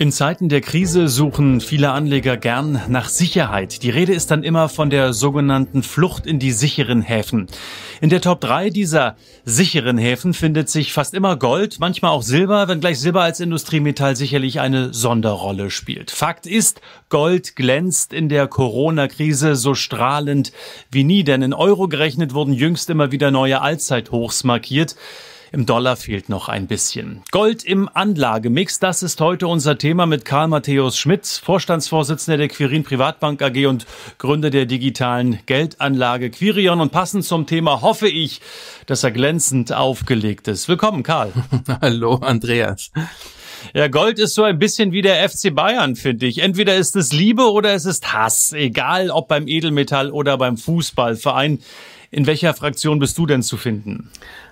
In Zeiten der Krise suchen viele Anleger gern nach Sicherheit. Die Rede ist dann immer von der sogenannten Flucht in die sicheren Häfen. In der Top 3 dieser sicheren Häfen findet sich fast immer Gold, manchmal auch Silber, wenngleich Silber als Industriemetall sicherlich eine Sonderrolle spielt. Fakt ist, Gold glänzt in der Corona-Krise so strahlend wie nie, denn in Euro gerechnet wurden jüngst immer wieder neue Allzeithochs markiert. Im Dollar fehlt noch ein bisschen. Gold im Anlagemix, das ist heute unser Thema mit Karl Matthäus Schmidt, Vorstandsvorsitzender der Quirin Privatbank AG und Gründer der digitalen Geldanlage Quirion. Und passend zum Thema hoffe ich, dass er glänzend aufgelegt ist. Willkommen, Karl. Hallo, Andreas. Ja, Gold ist so ein bisschen wie der FC Bayern, finde ich. Entweder ist es Liebe oder es ist Hass. Egal ob beim Edelmetall oder beim Fußballverein. In welcher Fraktion bist du denn zu finden?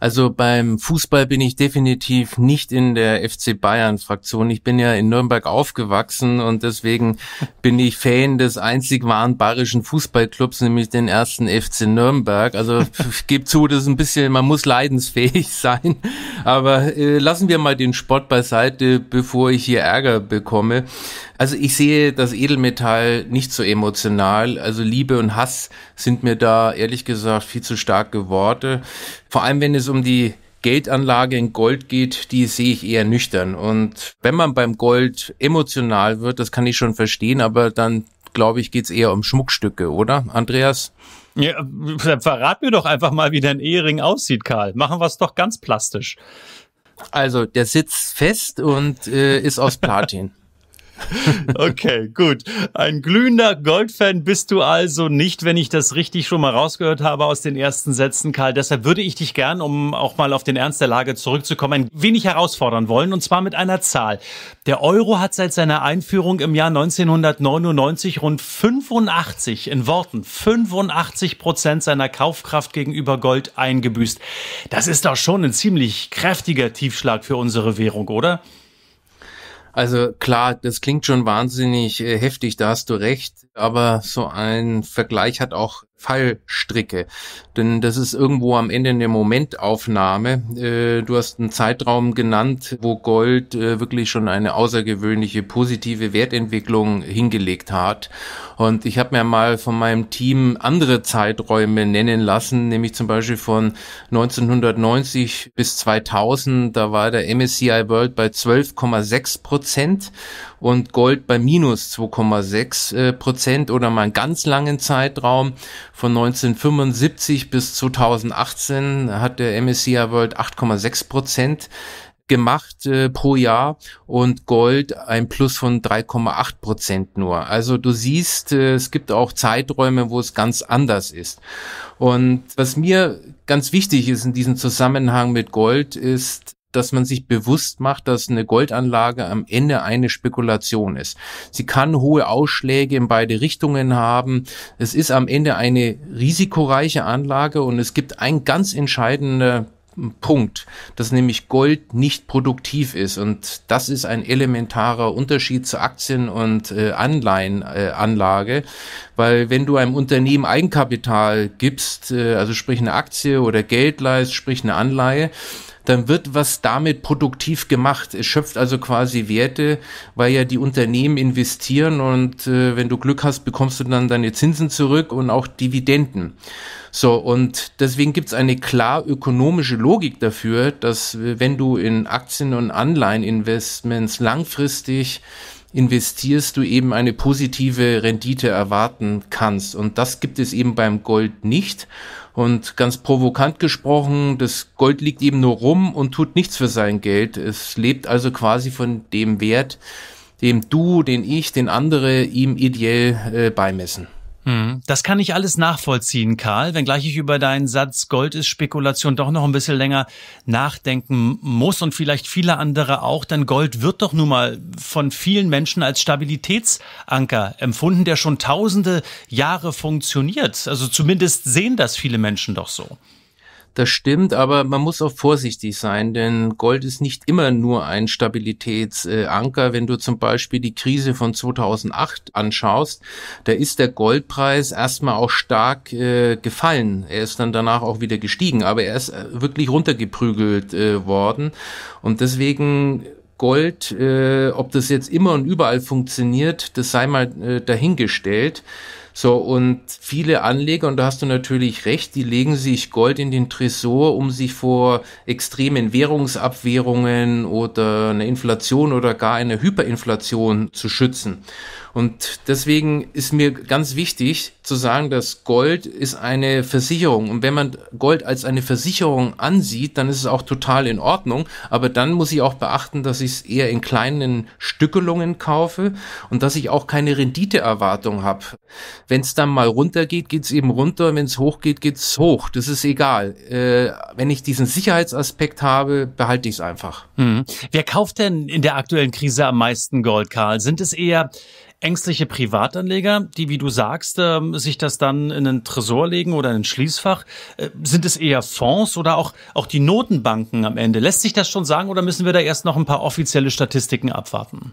Also beim Fußball bin ich definitiv nicht in der FC Bayern Fraktion. Ich bin ja in Nürnberg aufgewachsen und deswegen bin ich Fan des einzig wahren bayerischen Fußballclubs, nämlich den ersten FC Nürnberg. Also ich gebe zu, das ist ein bisschen, man muss leidensfähig sein. Aber äh, lassen wir mal den Sport beiseite, bevor ich hier Ärger bekomme. Also ich sehe das Edelmetall nicht so emotional. Also Liebe und Hass sind mir da ehrlich gesagt viel zu starke Worte. Vor allem, wenn es um die Geldanlage in Gold geht, die sehe ich eher nüchtern. Und wenn man beim Gold emotional wird, das kann ich schon verstehen, aber dann glaube ich, geht's eher um Schmuckstücke, oder, Andreas? Ja, äh, verrat mir doch einfach mal, wie dein Ehering aussieht, Karl. Machen wir es doch ganz plastisch. Also, der sitzt fest und äh, ist aus Platin. Okay, gut. Ein glühender Goldfan bist du also nicht, wenn ich das richtig schon mal rausgehört habe aus den ersten Sätzen, Karl. Deshalb würde ich dich gern, um auch mal auf den Ernst der Lage zurückzukommen, ein wenig herausfordern wollen, und zwar mit einer Zahl. Der Euro hat seit seiner Einführung im Jahr 1999 rund 85, in Worten, 85 Prozent seiner Kaufkraft gegenüber Gold eingebüßt. Das ist doch schon ein ziemlich kräftiger Tiefschlag für unsere Währung, oder? Also klar, das klingt schon wahnsinnig äh, heftig, da hast du recht aber so ein Vergleich hat auch Fallstricke. Denn das ist irgendwo am Ende eine Momentaufnahme. Äh, du hast einen Zeitraum genannt, wo Gold äh, wirklich schon eine außergewöhnliche positive Wertentwicklung hingelegt hat. Und ich habe mir mal von meinem Team andere Zeiträume nennen lassen, nämlich zum Beispiel von 1990 bis 2000. Da war der MSCI World bei 12,6 Prozent und Gold bei minus 2,6 äh, Prozent oder mal einen ganz langen Zeitraum von 1975 bis 2018 hat der MSCI World 8,6 Prozent gemacht äh, pro Jahr und Gold ein Plus von 3,8 Prozent nur. Also du siehst, äh, es gibt auch Zeiträume, wo es ganz anders ist. Und was mir ganz wichtig ist in diesem Zusammenhang mit Gold ist, dass man sich bewusst macht, dass eine Goldanlage am Ende eine Spekulation ist. Sie kann hohe Ausschläge in beide Richtungen haben. Es ist am Ende eine risikoreiche Anlage und es gibt ein ganz entscheidender hm, Punkt, dass nämlich Gold nicht produktiv ist. Und das ist ein elementarer Unterschied zu Aktien- und äh, Anleihenanlage, äh, weil wenn du einem Unternehmen Eigenkapital gibst, äh, also sprich eine Aktie oder Geld leist, sprich eine Anleihe, dann wird was damit produktiv gemacht. Es schöpft also quasi Werte, weil ja die Unternehmen investieren und äh, wenn du Glück hast, bekommst du dann deine Zinsen zurück und auch Dividenden. So, und deswegen gibt es eine klar ökonomische Logik dafür, dass äh, wenn du in Aktien und Anleiheninvestments investments langfristig investierst, du eben eine positive Rendite erwarten kannst. Und das gibt es eben beim Gold nicht. Und ganz provokant gesprochen, das Gold liegt eben nur rum und tut nichts für sein Geld. Es lebt also quasi von dem Wert, dem du, den ich, den andere ihm ideell äh, beimessen. Mhm. Das kann ich alles nachvollziehen, Karl, wenngleich ich über deinen Satz Gold ist Spekulation doch noch ein bisschen länger nachdenken muss und vielleicht viele andere auch, denn Gold wird doch nun mal von vielen Menschen als Stabilitätsanker empfunden, der schon tausende Jahre funktioniert. Also zumindest sehen das viele Menschen doch so. Das stimmt, aber man muss auch vorsichtig sein, denn Gold ist nicht immer nur ein Stabilitätsanker. Wenn du zum Beispiel die Krise von 2008 anschaust, da ist der Goldpreis erstmal auch stark äh, gefallen. Er ist dann danach auch wieder gestiegen, aber er ist äh, wirklich runtergeprügelt äh, worden. Und deswegen Gold, äh, ob das jetzt immer und überall funktioniert, das sei mal äh, dahingestellt. So, und viele Anleger, und da hast du natürlich recht, die legen sich Gold in den Tresor, um sich vor extremen Währungsabwährungen oder einer Inflation oder gar einer Hyperinflation zu schützen. Und deswegen ist mir ganz wichtig zu sagen, dass Gold ist eine Versicherung. Und wenn man Gold als eine Versicherung ansieht, dann ist es auch total in Ordnung. Aber dann muss ich auch beachten, dass ich es eher in kleinen Stückelungen kaufe und dass ich auch keine Renditeerwartung habe. Wenn es dann mal runtergeht, geht es eben runter. Wenn es hochgeht, geht es hoch. Das ist egal. Äh, wenn ich diesen Sicherheitsaspekt habe, behalte ich es einfach. Hm. Wer kauft denn in der aktuellen Krise am meisten Gold, Karl? Sind es eher ängstliche Privatanleger, die, wie du sagst, äh, sich das dann in einen Tresor legen oder in ein Schließfach? Äh, sind es eher Fonds oder auch, auch die Notenbanken am Ende? Lässt sich das schon sagen oder müssen wir da erst noch ein paar offizielle Statistiken abwarten?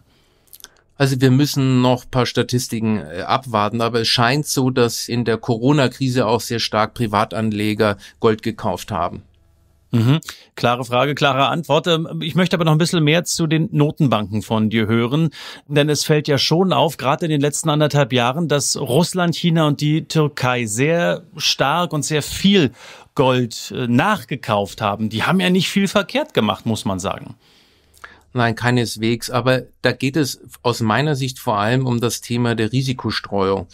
Also wir müssen noch ein paar Statistiken äh, abwarten, aber es scheint so, dass in der Corona-Krise auch sehr stark Privatanleger Gold gekauft haben. Mhm. Klare Frage, klare Antwort. Ähm, ich möchte aber noch ein bisschen mehr zu den Notenbanken von dir hören, denn es fällt ja schon auf, gerade in den letzten anderthalb Jahren, dass Russland, China und die Türkei sehr stark und sehr viel Gold äh, nachgekauft haben. Die haben ja nicht viel verkehrt gemacht, muss man sagen. Nein, keineswegs. Aber da geht es aus meiner Sicht vor allem um das Thema der Risikostreuung,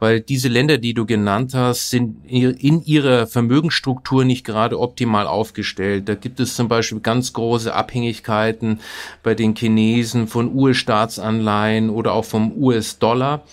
weil diese Länder, die du genannt hast, sind in ihrer Vermögensstruktur nicht gerade optimal aufgestellt. Da gibt es zum Beispiel ganz große Abhängigkeiten bei den Chinesen von US-Staatsanleihen oder auch vom US-Dollar.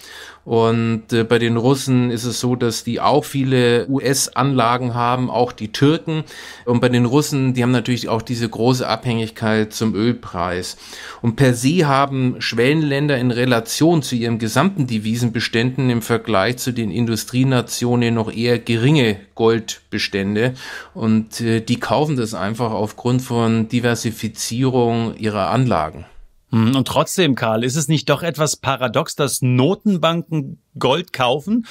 Und äh, bei den Russen ist es so, dass die auch viele US-Anlagen haben, auch die Türken. Und bei den Russen, die haben natürlich auch diese große Abhängigkeit zum Ölpreis. Und per se haben Schwellenländer in Relation zu ihren gesamten Devisenbeständen im Vergleich zu den Industrienationen noch eher geringe Goldbestände. Und äh, die kaufen das einfach aufgrund von Diversifizierung ihrer Anlagen. Hm, und trotzdem, Karl, ist es nicht doch etwas paradox, dass Notenbanken Gold kaufen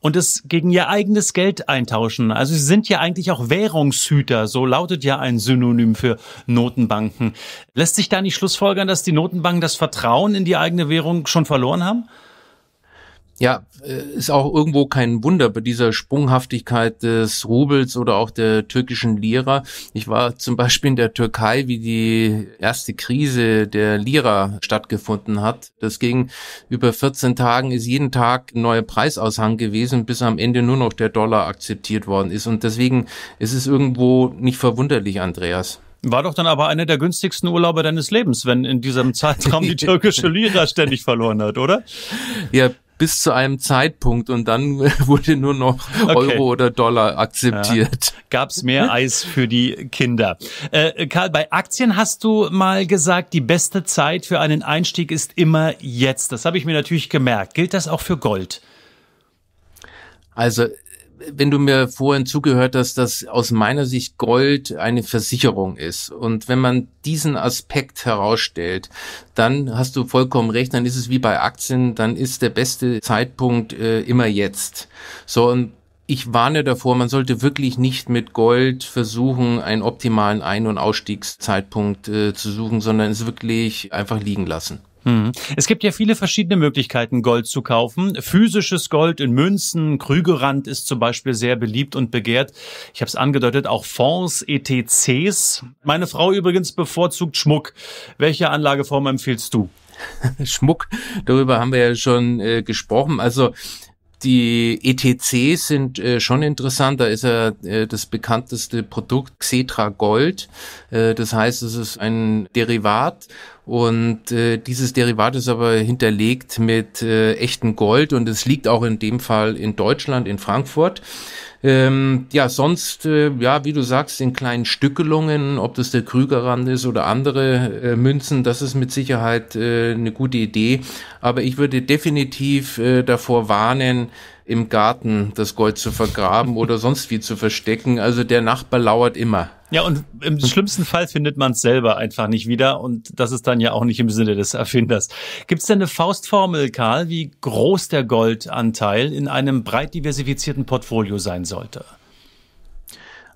und es gegen ihr eigenes Geld eintauschen. Also sie sind ja eigentlich auch Währungshüter, so lautet ja ein Synonym für Notenbanken. Lässt sich da nicht schlussfolgern, dass die Notenbanken das Vertrauen in die eigene Währung schon verloren haben? ja, äh, ist auch irgendwo kein Wunder bei dieser Sprunghaftigkeit des Rubels oder auch der türkischen Lira. Ich war zum Beispiel in der Türkei, wie die erste Krise der Lira stattgefunden hat. Das ging über 14 Tagen, ist jeden Tag ein neuer Preisaushang gewesen, bis am Ende nur noch der Dollar akzeptiert worden ist. Und deswegen ist es irgendwo nicht verwunderlich, Andreas. War doch dann aber einer der günstigsten Urlaube deines Lebens, wenn in diesem Zeitraum die türkische Lira ständig verloren hat, oder? Ja, bis zu einem Zeitpunkt und dann wurde nur noch okay. Euro oder Dollar akzeptiert. Ja. Gab es mehr Eis für die Kinder. Äh, Karl, bei Aktien hast du mal gesagt, die beste Zeit für einen Einstieg ist immer jetzt. Das habe ich mir natürlich gemerkt. Gilt das auch für Gold? Also wenn du mir vorhin zugehört hast, dass aus meiner Sicht Gold eine Versicherung ist. Und wenn man diesen Aspekt herausstellt, dann hast du vollkommen recht, dann ist es wie bei Aktien, dann ist der beste Zeitpunkt äh, immer jetzt. So, und ich warne davor, man sollte wirklich nicht mit Gold versuchen, einen optimalen Ein- und Ausstiegszeitpunkt äh, zu suchen, sondern es wirklich einfach liegen lassen. Hm. Es gibt ja viele verschiedene Möglichkeiten, Gold zu kaufen. Physisches Gold in Münzen, Krügerrand ist zum Beispiel sehr beliebt und begehrt. Ich habe es angedeutet, auch Fonds, ETCs. Meine Frau übrigens bevorzugt Schmuck. Welche Anlageform empfiehlst du? Schmuck, darüber haben wir ja schon äh, gesprochen. Also die ETCs sind äh, schon interessant. Da ist ja äh, das bekannteste Produkt Xetra Gold. Äh, das heißt, es ist ein Derivat und äh, dieses Derivat ist aber hinterlegt mit äh, echtem Gold und es liegt auch in dem Fall in Deutschland, in Frankfurt. Ähm, ja, sonst, äh, ja, wie du sagst, in kleinen Stückelungen, ob das der Krügerrand ist oder andere äh, Münzen, das ist mit Sicherheit äh, eine gute Idee. Aber ich würde definitiv äh, davor warnen, im Garten das Gold zu vergraben oder sonst wie zu verstecken. Also der Nachbar lauert immer. Ja, und im hm. schlimmsten Fall findet man es selber einfach nicht wieder und das ist dann ja auch nicht im Sinne des Erfinders. Gibt es denn eine Faustformel, Karl, wie groß der Goldanteil in einem breit diversifizierten Portfolio sein sollte?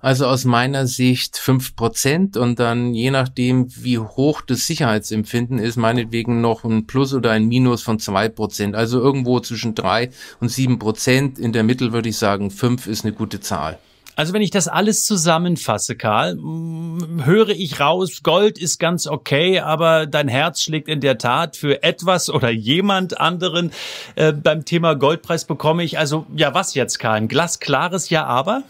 Also aus meiner Sicht fünf Prozent und dann je nachdem, wie hoch das Sicherheitsempfinden ist, meinetwegen noch ein Plus oder ein Minus von zwei Prozent. Also irgendwo zwischen drei und sieben Prozent. In der Mitte würde ich sagen, fünf ist eine gute Zahl. Also wenn ich das alles zusammenfasse, Karl, höre ich raus, Gold ist ganz okay, aber dein Herz schlägt in der Tat für etwas oder jemand anderen. Äh, beim Thema Goldpreis bekomme ich also, ja was jetzt, Karl? Ein glasklares Ja, aber?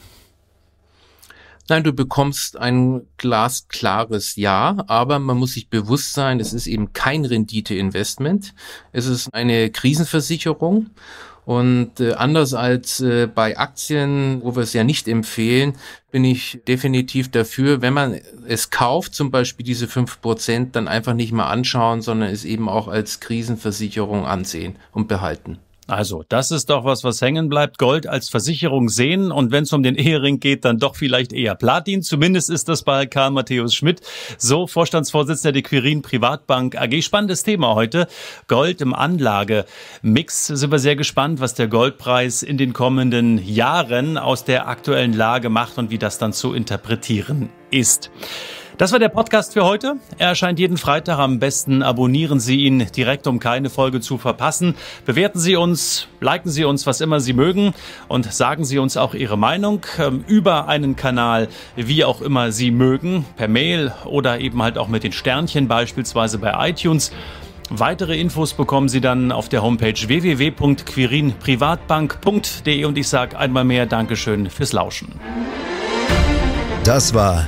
Nein, du bekommst ein glasklares Ja, aber man muss sich bewusst sein, es ist eben kein Renditeinvestment. Es ist eine Krisenversicherung. Und äh, anders als äh, bei Aktien, wo wir es ja nicht empfehlen, bin ich definitiv dafür, wenn man es kauft, zum Beispiel diese fünf Prozent, dann einfach nicht mehr anschauen, sondern es eben auch als Krisenversicherung ansehen und behalten. Also, das ist doch was, was hängen bleibt. Gold als Versicherung sehen und wenn es um den Ehering geht, dann doch vielleicht eher Platin. Zumindest ist das bei Karl Matthäus Schmidt, so Vorstandsvorsitzender der Quirin Privatbank AG. Spannendes Thema heute. Gold im Anlagemix. Sind wir sehr gespannt, was der Goldpreis in den kommenden Jahren aus der aktuellen Lage macht und wie das dann zu interpretieren ist. Das war der Podcast für heute. Er erscheint jeden Freitag. Am besten abonnieren Sie ihn direkt, um keine Folge zu verpassen. Bewerten Sie uns, liken Sie uns, was immer Sie mögen und sagen Sie uns auch Ihre Meinung ähm, über einen Kanal, wie auch immer Sie mögen, per Mail oder eben halt auch mit den Sternchen beispielsweise bei iTunes. Weitere Infos bekommen Sie dann auf der Homepage www.quirinprivatbank.de und ich sage einmal mehr Dankeschön fürs Lauschen. Das war